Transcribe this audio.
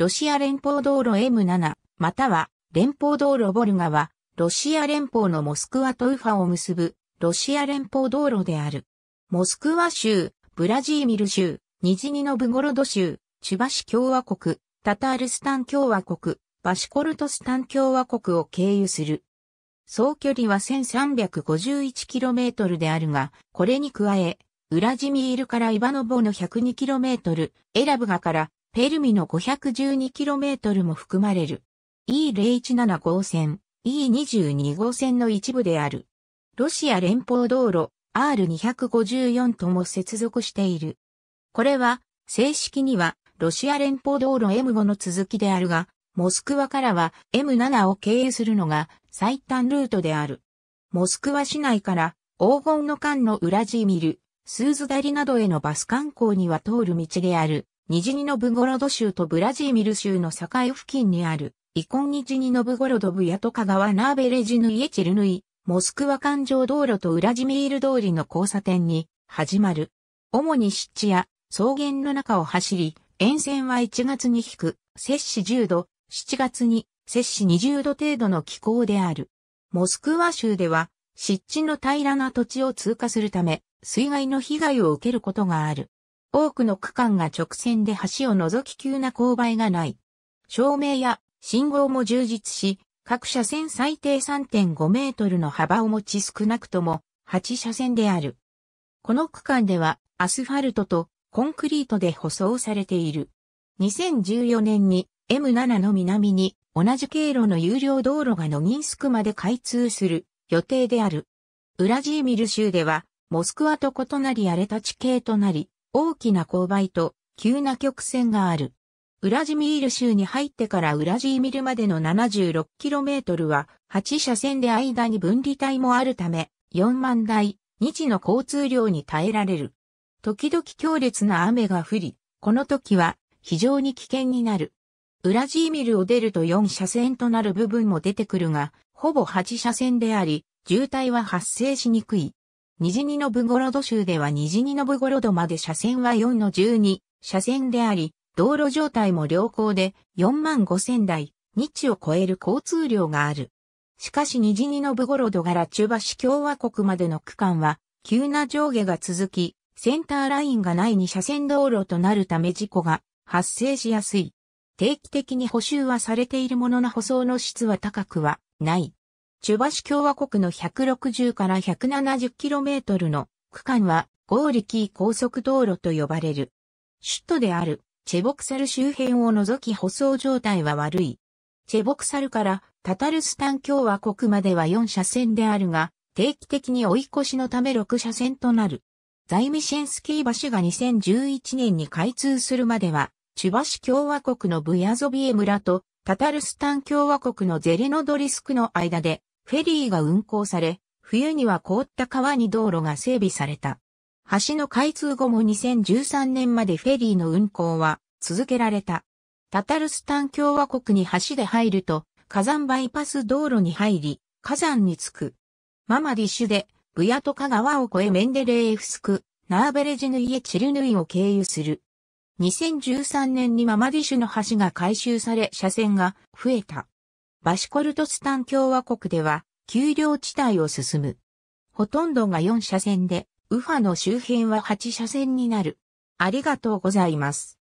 ロシア連邦道路 M7、または連邦道路ボルガは、ロシア連邦のモスクワとウファを結ぶ、ロシア連邦道路である。モスクワ州、ブラジーミル州、ニジニノブゴロド州、チュバシ共和国、タタールスタン共和国、バシコルトスタン共和国を経由する。総距離は 1351km であるが、これに加え、ウラジミールからイバノボの 102km、エラブガからペルミの 512km も含まれる。E017 号線、E22 号線の一部である。ロシア連邦道路 R254 とも接続している。これは、正式には、ロシア連邦道路 M5 の続きであるが、モスクワからは M7 を経由するのが最短ルートである。モスクワ市内から黄金の間のウラジーミル、スーズダリなどへのバス観光には通る道である。ニジニノブゴロド州とブラジーミル州の境付近にある、イコンニジニノブゴロドブヤトカ川ナーベレジヌイエチルヌイ、モスクワ環状道路とウラジミール通りの交差点に始まる。主に湿地や草原の中を走り、沿線は1月に引く、摂氏10度、7月に摂氏20度程度の気候である。モスクワ州では、湿地の平らな土地を通過するため、水害の被害を受けることがある。多くの区間が直線で橋を除き急な勾配がない。照明や信号も充実し、各車線最低3.5メートルの幅を持ち少なくとも8車線である。この区間ではアスファルトとコンクリートで舗装されている。2014年に M7 の南に同じ経路の有料道路がノギンスクまで開通する予定である。ウラジーミル州ではモスクワと異なり荒れた地形となり、大きな勾配と急な曲線がある。ウラジミール州に入ってからウラジーミルまでの 76km は8車線で間に分離帯もあるため4万台、日の交通量に耐えられる。時々強烈な雨が降り、この時は非常に危険になる。ウラジーミルを出ると4車線となる部分も出てくるが、ほぼ8車線であり、渋滞は発生しにくい。ニジニノブゴロド州ではニジニノブゴロドまで車線は4の12車線であり、道路状態も良好で4万5千台、日を超える交通量がある。しかしニジニノブゴロドから中橋共和国までの区間は、急な上下が続き、センターラインがない2車線道路となるため事故が発生しやすい。定期的に補修はされているものの舗装の質は高くはない。チュバシ共和国の160から 170km の区間はゴーリキー高速道路と呼ばれる。首都であるチェボクサル周辺を除き舗装状態は悪い。チェボクサルからタタルスタン共和国までは4車線であるが、定期的に追い越しのため6車線となる。ザイミシェンスキー橋が2011年に開通するまでは、チュバシ共和国のブヤゾビエ村とタタルスタン共和国のゼレノドリスクの間でフェリーが運行され、冬には凍った川に道路が整備された。橋の開通後も2013年までフェリーの運行は続けられた。タタルスタン共和国に橋で入ると、火山バイパス道路に入り、火山に着く。ママディッシュで、ブヤトカ川を越えメンデレーフスク、ナーベレジヌイエチルヌイを経由する。2013年にママディッシュの橋が改修され車線が増えた。バシコルトスタン共和国では、丘陵地帯を進む。ほとんどが4車線で、ウファの周辺は8車線になる。ありがとうございます。